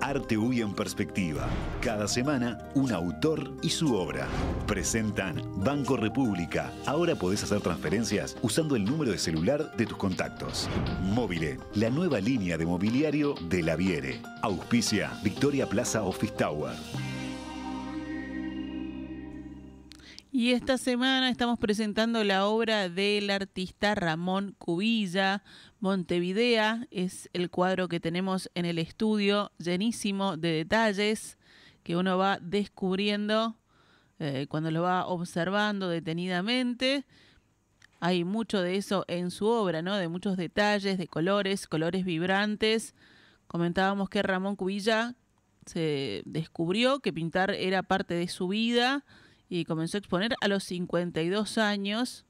Arte Uy en Perspectiva. Cada semana, un autor y su obra. Presentan Banco República. Ahora podés hacer transferencias usando el número de celular de tus contactos. Móvil. la nueva línea de mobiliario de la Viere. Auspicia Victoria Plaza Office Tower. Y esta semana estamos presentando la obra del artista Ramón Cubilla, Montevideo Es el cuadro que tenemos en el estudio, llenísimo de detalles que uno va descubriendo eh, cuando lo va observando detenidamente. Hay mucho de eso en su obra, ¿no? De muchos detalles, de colores, colores vibrantes. Comentábamos que Ramón Cubilla se descubrió que pintar era parte de su vida y comenzó a exponer a los 52 años.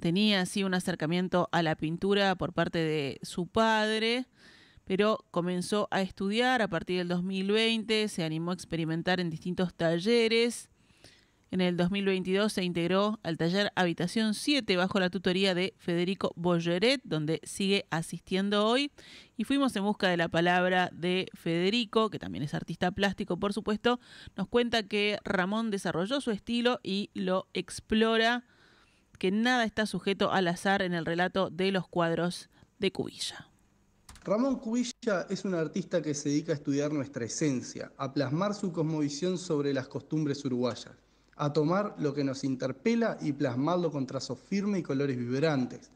Tenía así un acercamiento a la pintura por parte de su padre, pero comenzó a estudiar a partir del 2020, se animó a experimentar en distintos talleres en el 2022 se integró al taller Habitación 7 bajo la tutoría de Federico Bolleret, donde sigue asistiendo hoy. Y fuimos en busca de la palabra de Federico, que también es artista plástico, por supuesto. Nos cuenta que Ramón desarrolló su estilo y lo explora, que nada está sujeto al azar en el relato de los cuadros de Cubilla. Ramón Cubilla es un artista que se dedica a estudiar nuestra esencia, a plasmar su cosmovisión sobre las costumbres uruguayas a tomar lo que nos interpela y plasmarlo con trazos firmes y colores vibrantes.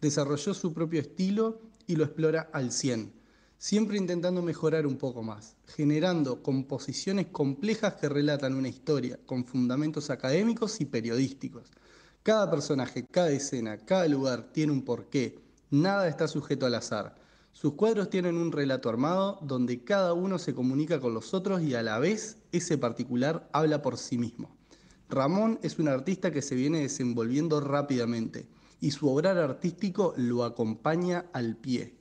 Desarrolló su propio estilo y lo explora al 100, siempre intentando mejorar un poco más, generando composiciones complejas que relatan una historia con fundamentos académicos y periodísticos. Cada personaje, cada escena, cada lugar tiene un porqué, nada está sujeto al azar. Sus cuadros tienen un relato armado donde cada uno se comunica con los otros y a la vez ese particular habla por sí mismo. Ramón es un artista que se viene desenvolviendo rápidamente y su obrar artístico lo acompaña al pie.